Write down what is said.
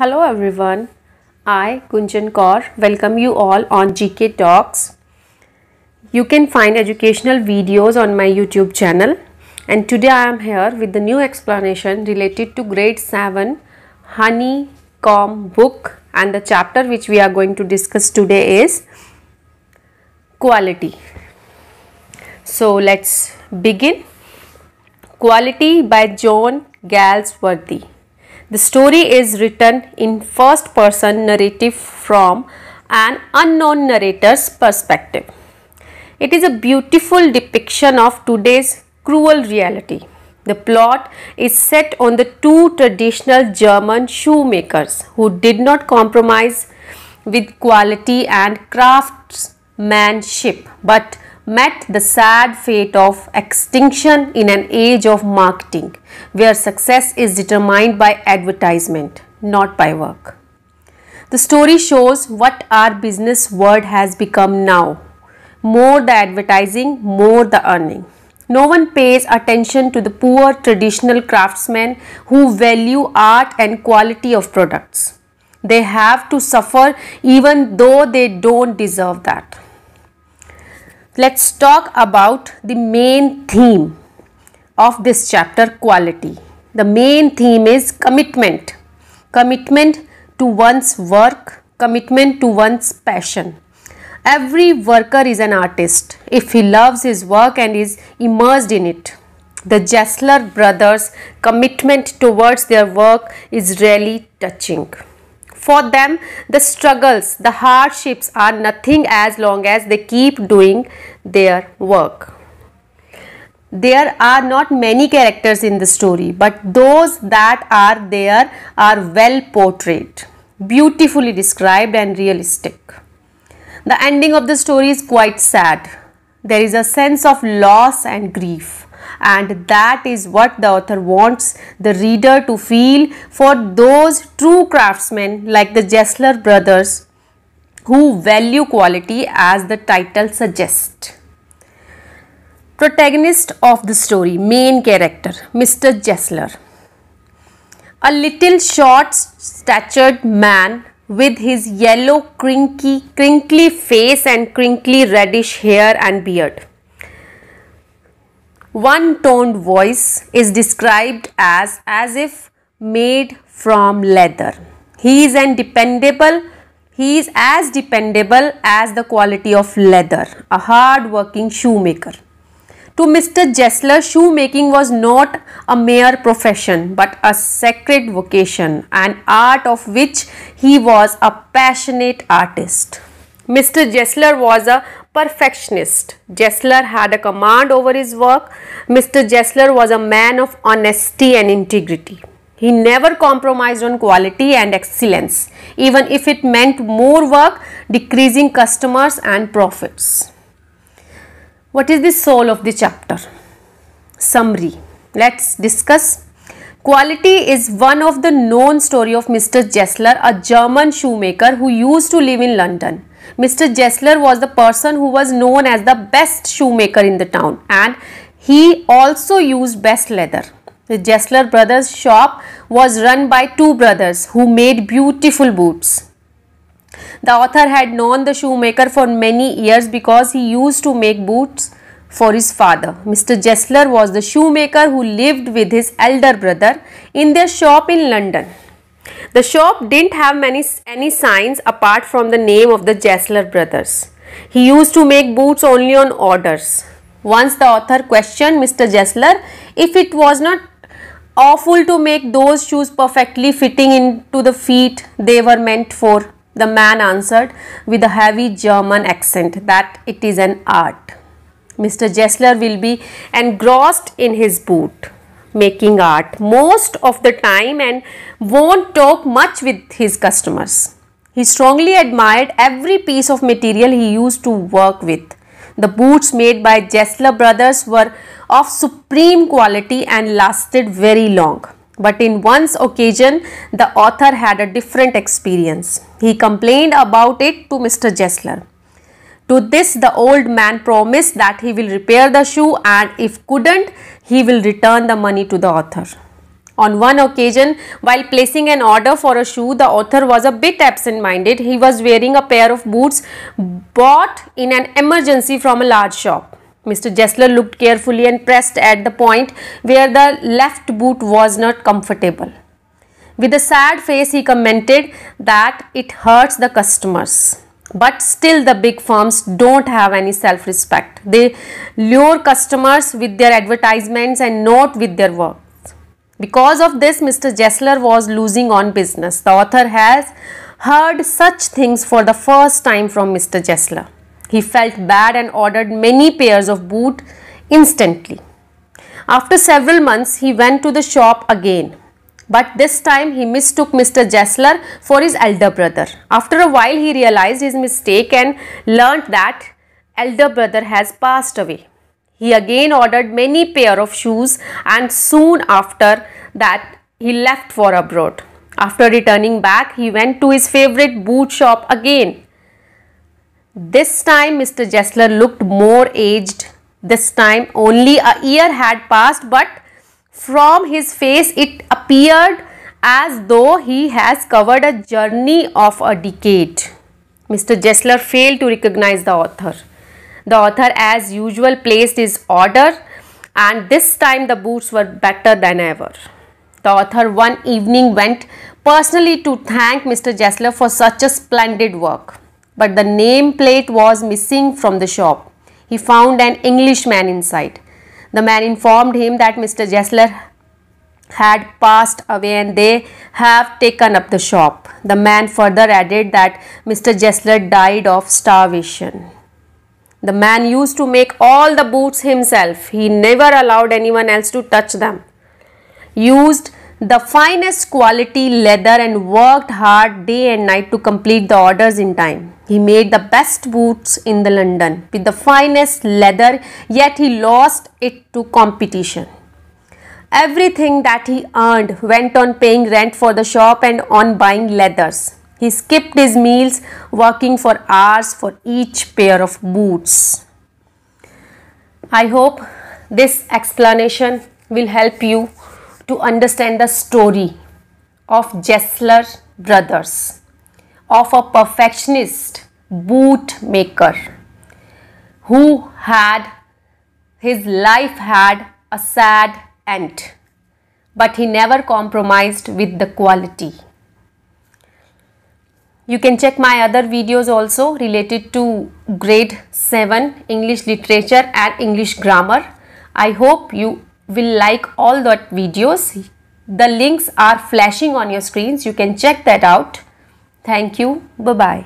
Hello everyone, I Gunjan Kaur welcome you all on GK Talks. You can find educational videos on my YouTube channel and today I am here with the new explanation related to grade 7 honeycomb book and the chapter which we are going to discuss today is quality. So let's begin. Quality by John Galsworthy. The story is written in first person narrative from an unknown narrator's perspective. It is a beautiful depiction of today's cruel reality. The plot is set on the two traditional German shoemakers who did not compromise with quality and craftsmanship but met the sad fate of extinction in an age of marketing, where success is determined by advertisement, not by work. The story shows what our business world has become now. More the advertising, more the earning. No one pays attention to the poor traditional craftsmen who value art and quality of products. They have to suffer even though they don't deserve that let's talk about the main theme of this chapter quality. The main theme is commitment. Commitment to one's work, commitment to one's passion. Every worker is an artist if he loves his work and is immersed in it. The Jessler brothers' commitment towards their work is really touching. For them, the struggles, the hardships are nothing as long as they keep doing their work. There are not many characters in the story, but those that are there are well portrayed, beautifully described, and realistic. The ending of the story is quite sad. There is a sense of loss and grief and that is what the author wants the reader to feel for those true craftsmen like the Jessler brothers who value quality as the title suggests. Protagonist of the story, main character, Mr. Jessler. A little short statured man with his yellow crinkly, crinkly face and crinkly reddish hair and beard. One toned voice is described as as if made from leather. He is an dependable, he is as dependable as the quality of leather, a hard working shoemaker. To Mr. Jessler, shoemaking was not a mere profession but a sacred vocation, an art of which he was a passionate artist. Mr. Jessler was a perfectionist. Jessler had a command over his work. Mr. Jessler was a man of honesty and integrity. He never compromised on quality and excellence, even if it meant more work, decreasing customers and profits. What is the soul of the chapter? Summary. Let's discuss. Quality is one of the known story of Mr. Jessler, a German shoemaker who used to live in London. Mr. Jessler was the person who was known as the best shoemaker in the town and he also used best leather. The Jessler brothers shop was run by two brothers who made beautiful boots. The author had known the shoemaker for many years because he used to make boots for his father. Mr. Jessler was the shoemaker who lived with his elder brother in their shop in London. The shop didn't have many any signs apart from the name of the Jessler brothers. He used to make boots only on orders. Once the author questioned Mr. Jessler if it was not awful to make those shoes perfectly fitting into the feet they were meant for. The man answered with a heavy German accent that it is an art. Mr. Jessler will be engrossed in his boot making art most of the time and won't talk much with his customers. He strongly admired every piece of material he used to work with. The boots made by Jessler brothers were of supreme quality and lasted very long. But in one's occasion, the author had a different experience. He complained about it to Mr. Jessler. To this the old man promised that he will repair the shoe and if couldn't, he will return the money to the author. On one occasion, while placing an order for a shoe, the author was a bit absent-minded. He was wearing a pair of boots bought in an emergency from a large shop. Mr. Jessler looked carefully and pressed at the point where the left boot was not comfortable. With a sad face, he commented that it hurts the customers but still the big firms don't have any self-respect. They lure customers with their advertisements and not with their work. Because of this, Mr. Jessler was losing on business. The author has heard such things for the first time from Mr. Jessler. He felt bad and ordered many pairs of boot instantly. After several months, he went to the shop again but this time he mistook Mr. Jessler for his elder brother. After a while he realized his mistake and learnt that elder brother has passed away. He again ordered many pair of shoes and soon after that he left for abroad. After returning back, he went to his favorite boot shop again. This time Mr. Jessler looked more aged. This time only a year had passed but from his face it appeared as though he has covered a journey of a decade. Mr. Jessler failed to recognize the author. The author as usual placed his order and this time the boots were better than ever. The author one evening went personally to thank Mr. Jessler for such a splendid work. But the nameplate was missing from the shop. He found an Englishman inside. The man informed him that Mr. Jessler had passed away and they have taken up the shop. The man further added that Mr. Jessler died of starvation. The man used to make all the boots himself. He never allowed anyone else to touch them. Used the finest quality leather and worked hard day and night to complete the orders in time. He made the best boots in the London with the finest leather, yet he lost it to competition. Everything that he earned went on paying rent for the shop and on buying leathers. He skipped his meals, working for hours for each pair of boots. I hope this explanation will help you to understand the story of Jessler brothers of a perfectionist bootmaker who had his life had a sad end but he never compromised with the quality you can check my other videos also related to grade 7 english literature and english grammar i hope you will like all that videos the links are flashing on your screens you can check that out Thank you. Bye bye.